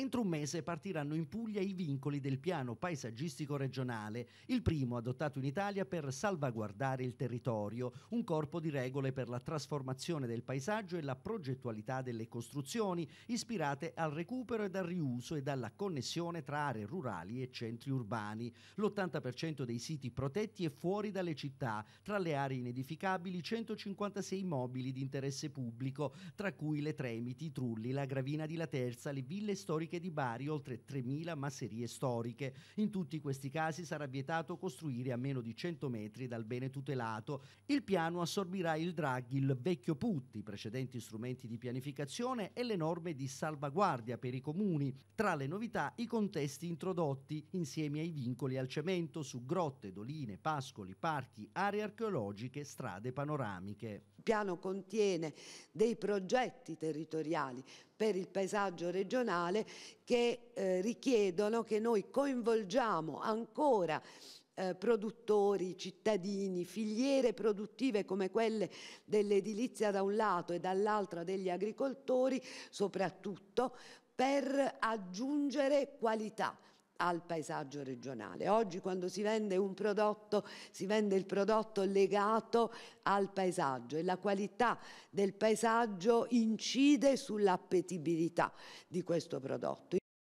Entro un mese partiranno in Puglia i vincoli del piano paesaggistico regionale, il primo adottato in Italia per salvaguardare il territorio, un corpo di regole per la trasformazione del paesaggio e la progettualità delle costruzioni, ispirate al recupero e al riuso e alla connessione tra aree rurali e centri urbani. L'80% dei siti protetti è fuori dalle città, tra le aree inedificabili 156 mobili di interesse pubblico, tra cui le Tremiti, i Trulli, la Gravina di La Terza, le ville storiche storiche di Bari oltre 3.000 masserie storiche. In tutti questi casi sarà vietato costruire a meno di 100 metri dal bene tutelato. Il piano assorbirà il drag, il vecchio Putti, i precedenti strumenti di pianificazione e le norme di salvaguardia per i comuni. Tra le novità i contesti introdotti insieme ai vincoli al cemento su grotte, doline, pascoli, parchi, aree archeologiche, strade panoramiche. Il piano contiene dei progetti territoriali per il paesaggio regionale che eh, richiedono che noi coinvolgiamo ancora eh, produttori, cittadini, filiere produttive come quelle dell'edilizia da un lato e dall'altro degli agricoltori, soprattutto per aggiungere qualità al paesaggio regionale. Oggi quando si vende un prodotto si vende il prodotto legato al paesaggio e la qualità del paesaggio incide sull'appetibilità di questo prodotto.